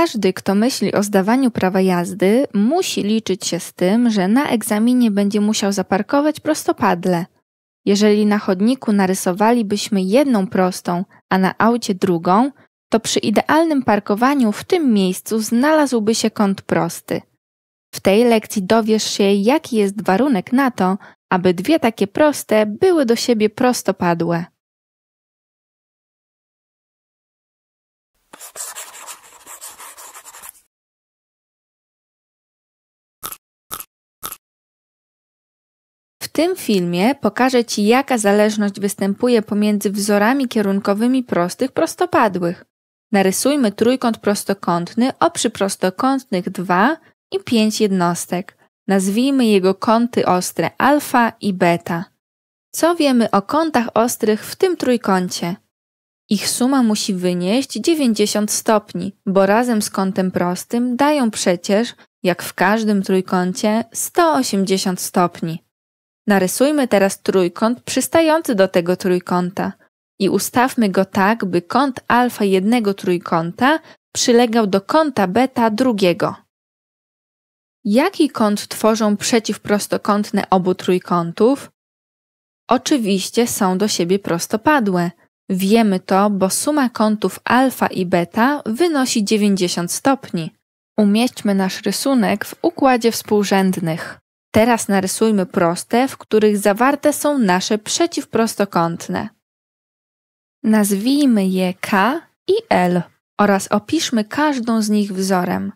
Każdy, kto myśli o zdawaniu prawa jazdy, musi liczyć się z tym, że na egzaminie będzie musiał zaparkować prostopadle. Jeżeli na chodniku narysowalibyśmy jedną prostą, a na aucie drugą, to przy idealnym parkowaniu w tym miejscu znalazłby się kąt prosty. W tej lekcji dowiesz się, jaki jest warunek na to, aby dwie takie proste były do siebie prostopadłe. tym filmie pokażę Ci, jaka zależność występuje pomiędzy wzorami kierunkowymi prostych prostopadłych. Narysujmy trójkąt prostokątny o przyprostokątnych 2 i 5 jednostek. Nazwijmy jego kąty ostre alfa i beta. Co wiemy o kątach ostrych w tym trójkącie? Ich suma musi wynieść 90 stopni, bo razem z kątem prostym dają przecież, jak w każdym trójkącie, 180 stopni. Narysujmy teraz trójkąt przystający do tego trójkąta i ustawmy go tak, by kąt alfa jednego trójkąta przylegał do kąta beta drugiego. Jaki kąt tworzą przeciwprostokątne obu trójkątów? Oczywiście są do siebie prostopadłe. Wiemy to, bo suma kątów alfa i beta wynosi 90 stopni. Umieśćmy nasz rysunek w układzie współrzędnych. Teraz narysujmy proste, w których zawarte są nasze przeciwprostokątne. Nazwijmy je K i L oraz opiszmy każdą z nich wzorem.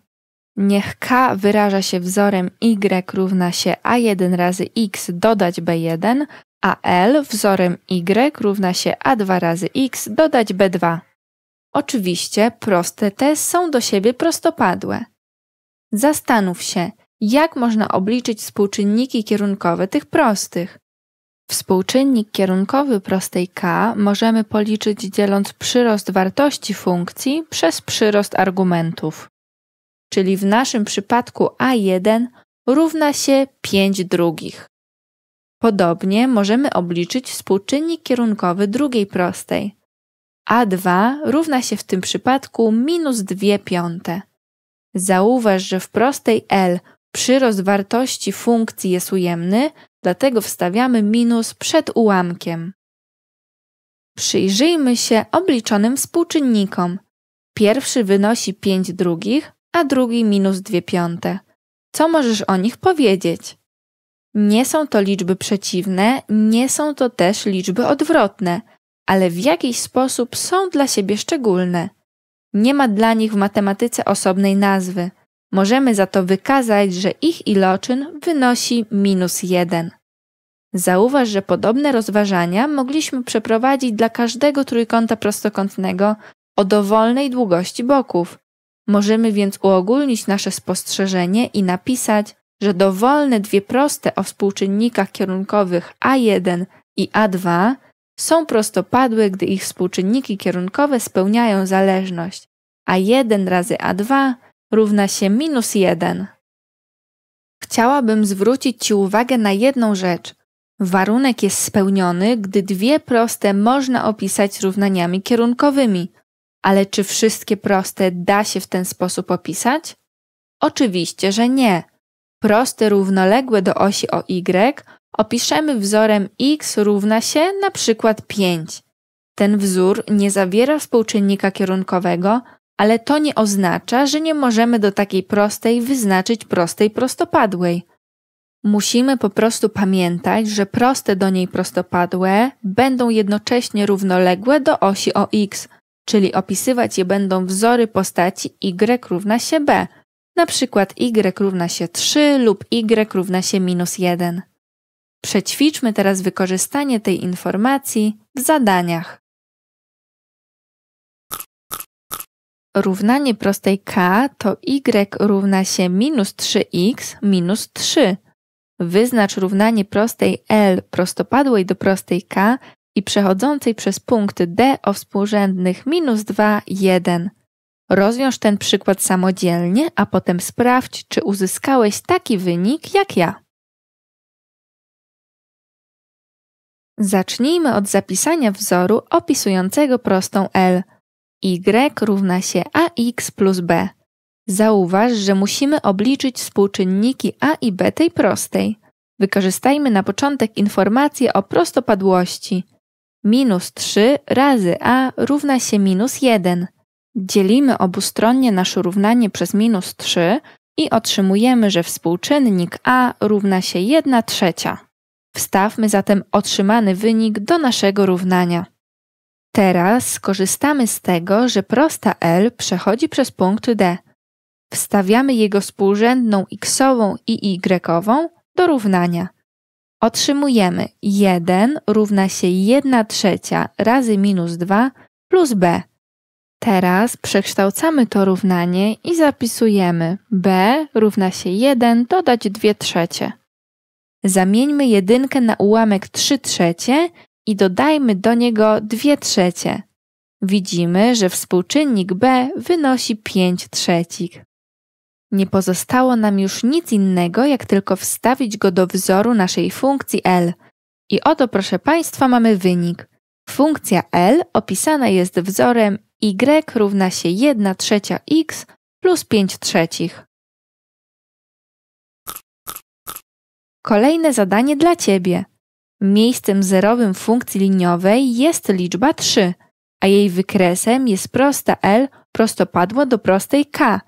Niech K wyraża się wzorem Y równa się A1 razy X dodać B1, a L wzorem Y równa się A2 razy X dodać B2. Oczywiście proste te są do siebie prostopadłe. Zastanów się, jak można obliczyć współczynniki kierunkowe tych prostych. Współczynnik kierunkowy prostej k możemy policzyć dzieląc przyrost wartości funkcji przez przyrost argumentów. Czyli w naszym przypadku a1 równa się 5 drugich. Podobnie możemy obliczyć współczynnik kierunkowy drugiej prostej. A2 równa się w tym przypadku minus 2 piąte. Zauważ, że w prostej L Przyrost wartości funkcji jest ujemny, dlatego wstawiamy minus przed ułamkiem. Przyjrzyjmy się obliczonym współczynnikom. Pierwszy wynosi 5 drugich, a drugi minus 2 piąte. Co możesz o nich powiedzieć? Nie są to liczby przeciwne, nie są to też liczby odwrotne, ale w jakiś sposób są dla siebie szczególne. Nie ma dla nich w matematyce osobnej nazwy – Możemy za to wykazać, że ich iloczyn wynosi minus 1. Zauważ, że podobne rozważania mogliśmy przeprowadzić dla każdego trójkąta prostokątnego o dowolnej długości boków. Możemy więc uogólnić nasze spostrzeżenie i napisać, że dowolne dwie proste o współczynnikach kierunkowych A1 i A2 są prostopadłe, gdy ich współczynniki kierunkowe spełniają zależność. A1 razy A2 równa się minus 1. Chciałabym zwrócić Ci uwagę na jedną rzecz. Warunek jest spełniony, gdy dwie proste można opisać równaniami kierunkowymi. Ale czy wszystkie proste da się w ten sposób opisać? Oczywiście, że nie. Proste równoległe do osi o y opiszemy wzorem x równa się na przykład 5. Ten wzór nie zawiera współczynnika kierunkowego, ale to nie oznacza, że nie możemy do takiej prostej wyznaczyć prostej prostopadłej. Musimy po prostu pamiętać, że proste do niej prostopadłe będą jednocześnie równoległe do osi OX, czyli opisywać je będą wzory postaci y równa się b, na przykład y równa się 3 lub y równa się minus 1. Przećwiczmy teraz wykorzystanie tej informacji w zadaniach. równanie prostej k to y równa się minus 3x minus 3. Wyznacz równanie prostej L prostopadłej do prostej K i przechodzącej przez punkt D o współrzędnych minus 2, 1. Rozwiąż ten przykład samodzielnie, a potem sprawdź, czy uzyskałeś taki wynik jak ja. Zacznijmy od zapisania wzoru opisującego prostą L y równa się ax plus b. Zauważ, że musimy obliczyć współczynniki a i b tej prostej. Wykorzystajmy na początek informację o prostopadłości. Minus 3 razy a równa się minus 1. Dzielimy obustronnie nasze równanie przez minus 3 i otrzymujemy, że współczynnik a równa się 1 trzecia. Wstawmy zatem otrzymany wynik do naszego równania. Teraz skorzystamy z tego, że prosta L przechodzi przez punkt D. Wstawiamy jego współrzędną xową i y do równania. Otrzymujemy 1 równa się 1 trzecia razy minus 2 plus b. Teraz przekształcamy to równanie i zapisujemy b równa się 1 dodać 2 trzecie. Zamieńmy jedynkę na ułamek 3 trzecie i dodajmy do niego 2 trzecie. Widzimy, że współczynnik B wynosi 5 trzecich. Nie pozostało nam już nic innego, jak tylko wstawić go do wzoru naszej funkcji L. I oto, proszę Państwa, mamy wynik. Funkcja L opisana jest wzorem y równa się 1 trzecia x plus 5 trzecich. Kolejne zadanie dla Ciebie. Miejscem zerowym funkcji liniowej jest liczba 3, a jej wykresem jest prosta L prostopadła do prostej K.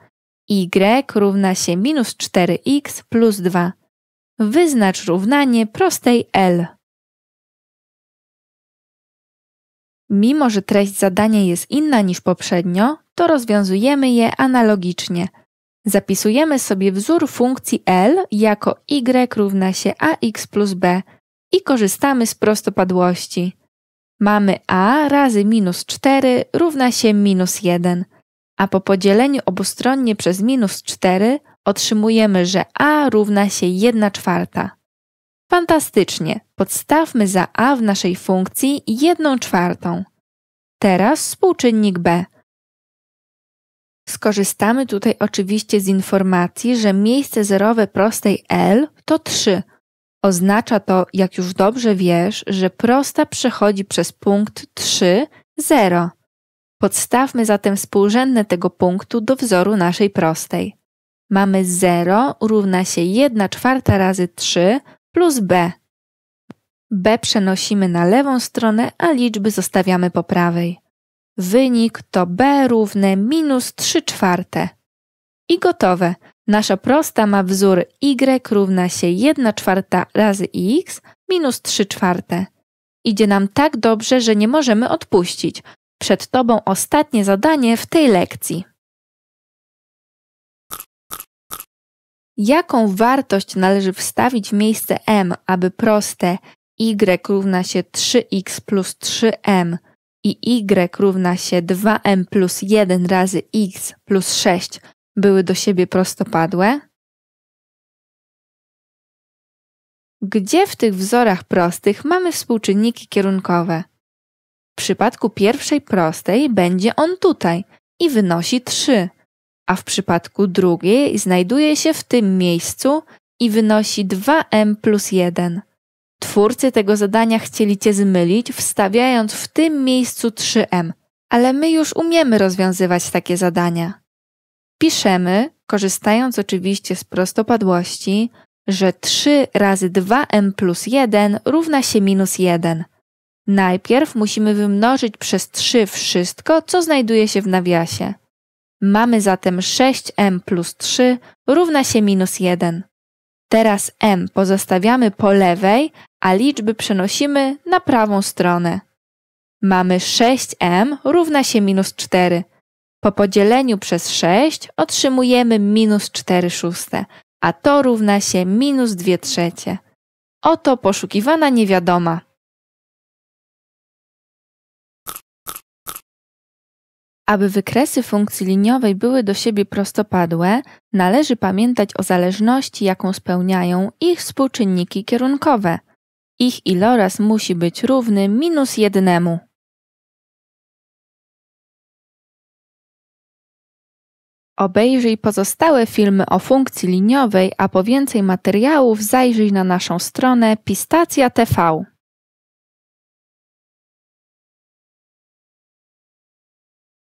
Y równa się minus 4x plus 2. Wyznacz równanie prostej L. Mimo, że treść zadania jest inna niż poprzednio, to rozwiązujemy je analogicznie. Zapisujemy sobie wzór funkcji L jako y równa się ax plus b, i korzystamy z prostopadłości. Mamy a razy minus 4 równa się minus 1, a po podzieleniu obustronnie przez minus 4 otrzymujemy, że a równa się 1 czwarta. Fantastycznie, podstawmy za a w naszej funkcji 1 czwartą. Teraz współczynnik b. Skorzystamy tutaj oczywiście z informacji, że miejsce zerowe prostej L to 3, Oznacza to, jak już dobrze wiesz, że prosta przechodzi przez punkt 3, 0. Podstawmy zatem współrzędne tego punktu do wzoru naszej prostej. Mamy 0 równa się 1 czwarta razy 3 plus b. b przenosimy na lewą stronę, a liczby zostawiamy po prawej. Wynik to b równe minus 3 czwarte. I gotowe. Nasza prosta ma wzór y równa się 1 czwarta razy x minus 3 czwarte. Idzie nam tak dobrze, że nie możemy odpuścić. Przed Tobą ostatnie zadanie w tej lekcji. Jaką wartość należy wstawić w miejsce m, aby proste y równa się 3x plus 3m i y równa się 2m plus 1 razy x plus 6 były do siebie prostopadłe? Gdzie w tych wzorach prostych mamy współczynniki kierunkowe? W przypadku pierwszej prostej będzie on tutaj i wynosi 3, a w przypadku drugiej znajduje się w tym miejscu i wynosi 2m plus 1. Twórcy tego zadania chcieli Cię zmylić, wstawiając w tym miejscu 3m, ale my już umiemy rozwiązywać takie zadania piszemy, korzystając oczywiście z prostopadłości, że 3 razy 2m plus 1 równa się minus 1. Najpierw musimy wymnożyć przez 3 wszystko, co znajduje się w nawiasie. Mamy zatem 6m plus 3 równa się minus 1. Teraz m pozostawiamy po lewej, a liczby przenosimy na prawą stronę. Mamy 6m równa się minus 4. Po podzieleniu przez 6 otrzymujemy minus 4 szóste, a to równa się minus 2 trzecie. Oto poszukiwana niewiadoma. Aby wykresy funkcji liniowej były do siebie prostopadłe, należy pamiętać o zależności, jaką spełniają ich współczynniki kierunkowe. Ich iloraz musi być równy minus jednemu. Obejrzyj pozostałe filmy o funkcji liniowej, a po więcej materiałów zajrzyj na naszą stronę Pistacja TV.